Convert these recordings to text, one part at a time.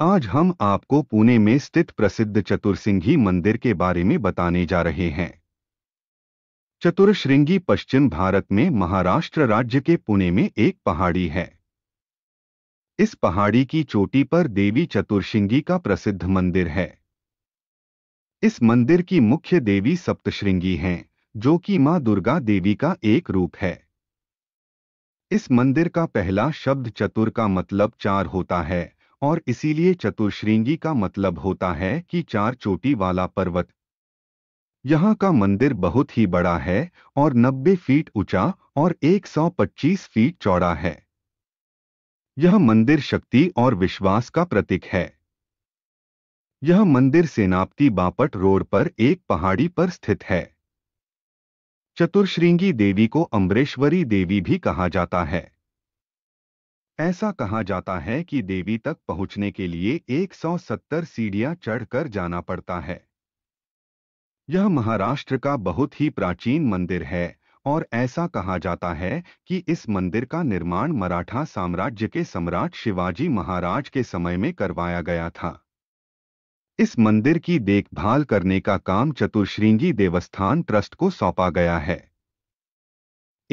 आज हम आपको पुणे में स्थित प्रसिद्ध चतुर्सिंघी मंदिर के बारे में बताने जा रहे हैं चतुर्श्रृंगी पश्चिम भारत में महाराष्ट्र राज्य के पुणे में एक पहाड़ी है इस पहाड़ी की चोटी पर देवी चतुर्शिंगी का प्रसिद्ध मंदिर है इस मंदिर की मुख्य देवी सप्तश्रृंगी हैं जो कि मां दुर्गा देवी का एक रूप है इस मंदिर का पहला शब्द चतुर का मतलब चार होता है और इसीलिए चतुर्श्रृंगी का मतलब होता है कि चार चोटी वाला पर्वत यहाँ का मंदिर बहुत ही बड़ा है और 90 फीट ऊंचा और 125 फीट चौड़ा है यह मंदिर शक्ति और विश्वास का प्रतीक है यह मंदिर सेनापति बापट रोड पर एक पहाड़ी पर स्थित है चतुर्श्रृंगी देवी को अम्बरेश्वरी देवी भी कहा जाता है ऐसा कहा जाता है कि देवी तक पहुंचने के लिए 170 सीढ़ियां चढ़कर जाना पड़ता है यह महाराष्ट्र का बहुत ही प्राचीन मंदिर है और ऐसा कहा जाता है कि इस मंदिर का निर्माण मराठा साम्राज्य के सम्राट शिवाजी महाराज के समय में करवाया गया था इस मंदिर की देखभाल करने का काम चतुर्श्रृंगी देवस्थान ट्रस्ट को सौंपा गया है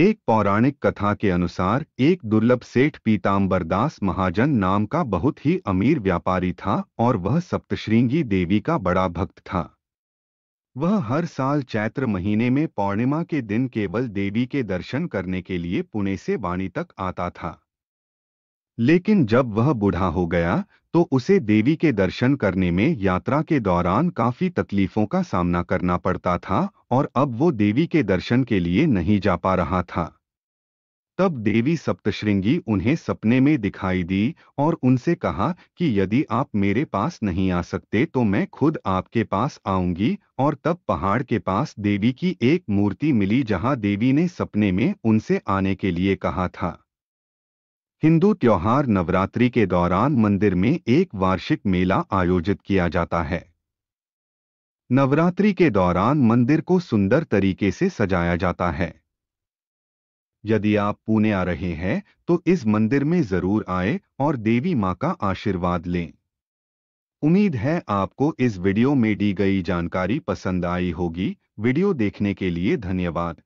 एक पौराणिक कथा के अनुसार एक दुर्लभ सेठ पीताम्बर दास महाजन नाम का बहुत ही अमीर व्यापारी था और वह सप्तश्रृंगी देवी का बड़ा भक्त था वह हर साल चैत्र महीने में पौर्णिमा के दिन केवल देवी के दर्शन करने के लिए पुणे से वाणी तक आता था लेकिन जब वह बूढ़ा हो गया तो उसे देवी के दर्शन करने में यात्रा के दौरान काफी तकलीफों का सामना करना पड़ता था और अब वो देवी के दर्शन के लिए नहीं जा पा रहा था तब देवी सप्तशृंगी उन्हें सपने में दिखाई दी और उनसे कहा कि यदि आप मेरे पास नहीं आ सकते तो मैं खुद आपके पास आऊंगी और तब पहाड़ के पास देवी की एक मूर्ति मिली जहां देवी ने सपने में उनसे आने के लिए कहा था हिंदू त्यौहार नवरात्रि के दौरान मंदिर में एक वार्षिक मेला आयोजित किया जाता है नवरात्रि के दौरान मंदिर को सुंदर तरीके से सजाया जाता है यदि आप पुणे आ रहे हैं तो इस मंदिर में जरूर आए और देवी मां का आशीर्वाद लें उम्मीद है आपको इस वीडियो में दी गई जानकारी पसंद आई होगी वीडियो देखने के लिए धन्यवाद